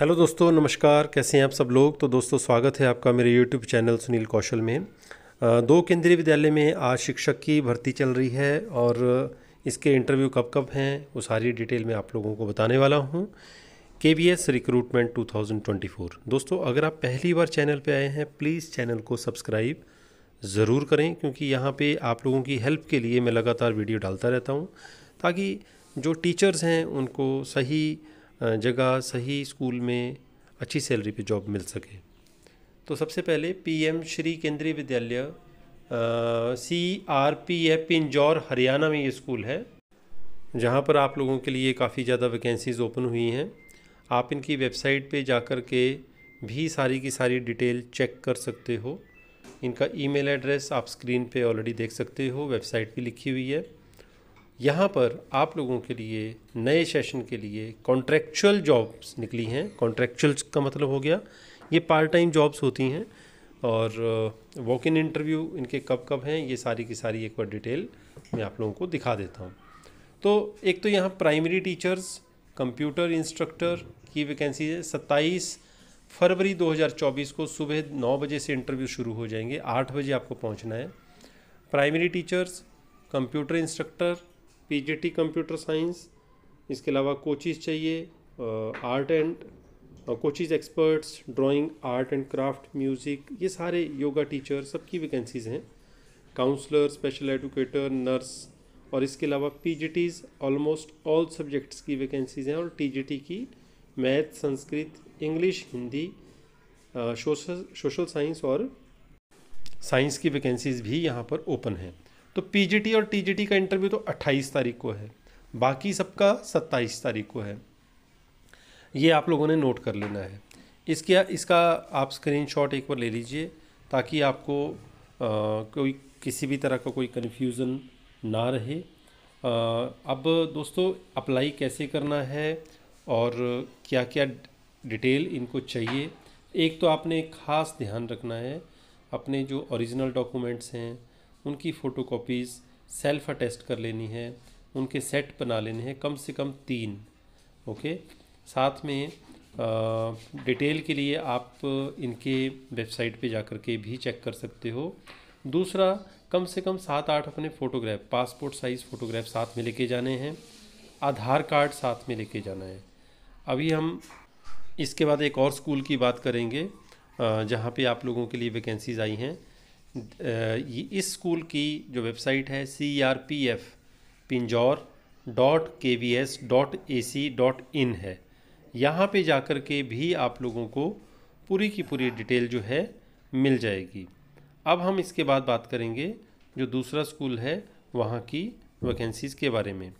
hello दोस्तों नमस्कार कैसे हैं आप सब लोग तो दोस्तों स्वागत है आपका मेरे यूट्यूब चैनल सुनील कौशल में दो केंद्रीय विद्यालय में आज शिक्षक की भर्ती चल रही है और इसके इंटरव्यू कब कब हैं वो सारी डिटेल मैं आप लोगों को बताने वाला हूँ K B S recruitment two thousand twenty four दोस्तों अगर आप पहली बार चैनल पर आए हैं प्लीज़ चैनल को सब्सक्राइब ज़रूर करें क्योंकि यहाँ पर आप लोगों की हेल्प के लिए मैं लगातार वीडियो डालता रहता हूँ ताकि जो टीचर्स हैं उनको सही जगह सही स्कूल में अच्छी सैलरी पे जॉब मिल सके तो सबसे पहले PM Shri Kendriya Vidyalaya C R P F Pinjore Haryana में ये स्कूल है जहाँ पर आप लोगों के लिए काफ़ी ज़्यादा वैकेंसीज़ ओपन हुई हैं आप इनकी वेबसाइट पे जाकर के भी सारी की सारी डिटेल चेक कर सकते हो इनका ईमेल एड्रेस आप स्क्रीन पे ऑलरेडी देख सकते हो वेबसाइट भी लिखी हुई है यहाँ पर आप लोगों के लिए नए सेशन के लिए कॉन्ट्रेक्चुअल जॉब्स निकली हैं कॉन्ट्रेक्चुअल्स का मतलब हो गया ये पार्ट टाइम जॉब्स होती हैं और वॉक इन इंटरव्यू इनके कब कब हैं ये सारी की सारी एक बार डिटेल मैं आप लोगों को दिखा देता हूँ तो एक तो यहाँ प्राइमरी टीचर्स कंप्यूटर इंस्ट्रक्टर की वैकेंसी है सत्ताईस फरवरी 2024 को सुबह नौ बजे से इंटरव्यू शुरू हो जाएंगे आठ बजे आपको पहुँचना है primary teachers computer instructor PGT computer science इसके अलावा कोचिज़ चाहिए art and coaches experts drawing art and craft music ये सारे योगा टीचर सबकी वैकेंसीज़ हैं काउंसलर स्पेशल एडुकेटर नर्स और इसके अलावा पी ऑलमोस्ट ऑल सब्जेक्ट्स की वैकेंसीज़ हैं और टी की math Sanskrit English Hindi social social science और साइंस की वैकेंसीज़ भी यहाँ पर ओपन हैं तो पीजीटी और टीजीटी का इंटरव्यू तो 28 तारीख को है बाकी सबका 27 तारीख को है ये आप लोगों ने नोट कर लेना है इसके इसका आप स्क्रीनशॉट एक बार ले लीजिए ताकि आपको आ, कोई किसी भी तरह का कोई कन्फ्यूज़न ना रहे आ, अब दोस्तों अप्लाई कैसे करना है और क्या क्या डिटेल इनको चाहिए एक तो आपने खास ध्यान रखना है अपने जो ओरिजिनल डॉक्यूमेंट्स हैं उनकी फ़ोटोकॉपीज़ सेल्फ अटेस्ट कर लेनी है उनके सेट बना लेने हैं कम से कम तीन ओके साथ में डिटेल के लिए आप इनके वेबसाइट पे जाकर के भी चेक कर सकते हो दूसरा कम से कम सात आठ अपने फ़ोटोग्राफ पासपोर्ट साइज़ फ़ोटोग्राफ साथ में लेके जाने हैं आधार कार्ड साथ में लेके जाना है अभी हम इसके बाद एक और स्कूल की बात करेंगे जहाँ पे आप लोगों के लिए वैकेंसीज़ आई हैं इस स्कूल की जो वेबसाइट है C R P F Pinjore dot K V S dot A C dot in है यहाँ पे जाकर के भी आप लोगों को पूरी की पूरी डिटेल जो है मिल जाएगी अब हम इसके बाद बात करेंगे जो दूसरा स्कूल है वहाँ की वैकेंसीज़ के बारे में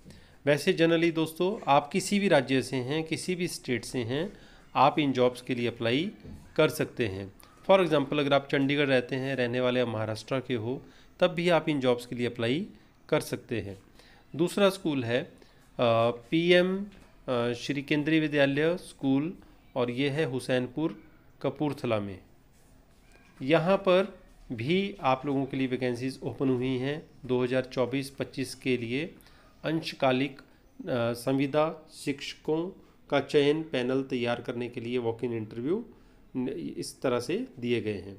वैसे जनरली दोस्तों आप किसी भी राज्य से हैं किसी भी स्टेट से हैं आप इन जॉब्स के लिए अप्लाई कर सकते हैं फॉर एग्ज़ाम्पल अगर आप चंडीगढ़ रहते हैं रहने वाले आप महाराष्ट्र के हो तब भी आप इन जॉब्स के लिए अप्लाई कर सकते हैं दूसरा स्कूल है पीएम श्री केंद्रीय विद्यालय स्कूल और ये है हुसैनपुर कपूरथला में यहाँ पर भी आप लोगों के लिए वैकेंसीज़ ओपन हुई हैं 2024-25 के लिए अंशकालिक संविदा शिक्षकों का चयन पैनल तैयार करने के लिए वॉक इन इंटरव्यू इस तरह से दिए गए हैं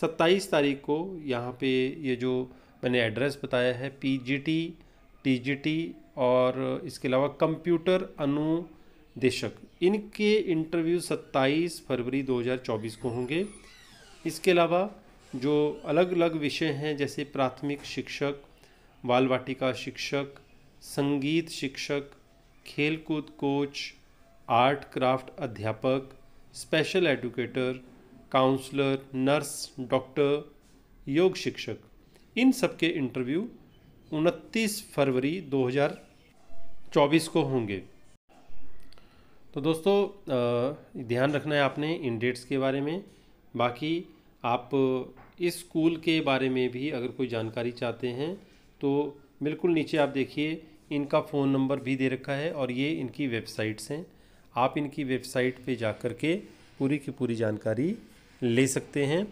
सत्ताईस तारीख को यहाँ पे ये जो मैंने एड्रेस बताया है P G T T G T और इसके अलावा कंप्यूटर अनुदेशक इनके इंटरव्यू 27 फरवरी 2024 को होंगे इसके अलावा जो अलग अलग विषय हैं जैसे प्राथमिक शिक्षक बाल वाटिका शिक्षक संगीत शिक्षक खेलकूद कोच आर्ट क्राफ्ट अध्यापक special educator counsellor nurse doctor योग शिक्षक इन सबके इंटरव्यू 29 फरवरी 2024 को होंगे तो दोस्तों ध्यान रखना है आपने इन डेट्स के बारे में बाकी आप इस स्कूल के बारे में भी अगर कोई जानकारी चाहते हैं तो बिल्कुल नीचे आप देखिए इनका फ़ोन नंबर भी दे रखा है और ये इनकी वेबसाइट्स हैं आप इनकी वेबसाइट पे जा कर के पूरी की पूरी जानकारी ले सकते हैं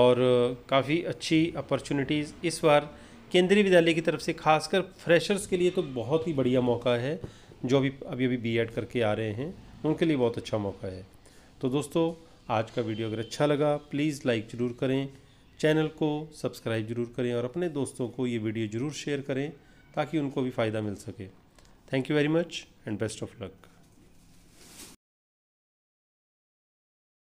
और काफ़ी अच्छी अपॉर्चुनिटीज़ इस बार केंद्रीय विद्यालय की तरफ से खासकर फ्रेशर्स के लिए तो बहुत ही बढ़िया मौका है जो अभी अभी अभी बी करके आ रहे हैं उनके लिए बहुत अच्छा मौका है तो दोस्तों आज का वीडियो अगर अच्छा लगा प्लीज़ लाइक ज़रूर करें चैनल को सब्सक्राइब ज़रूर करें और अपने दोस्तों को ये वीडियो ज़रूर शेयर करें ताकि उनको भी फ़ायदा मिल सके thank you very much and best of luck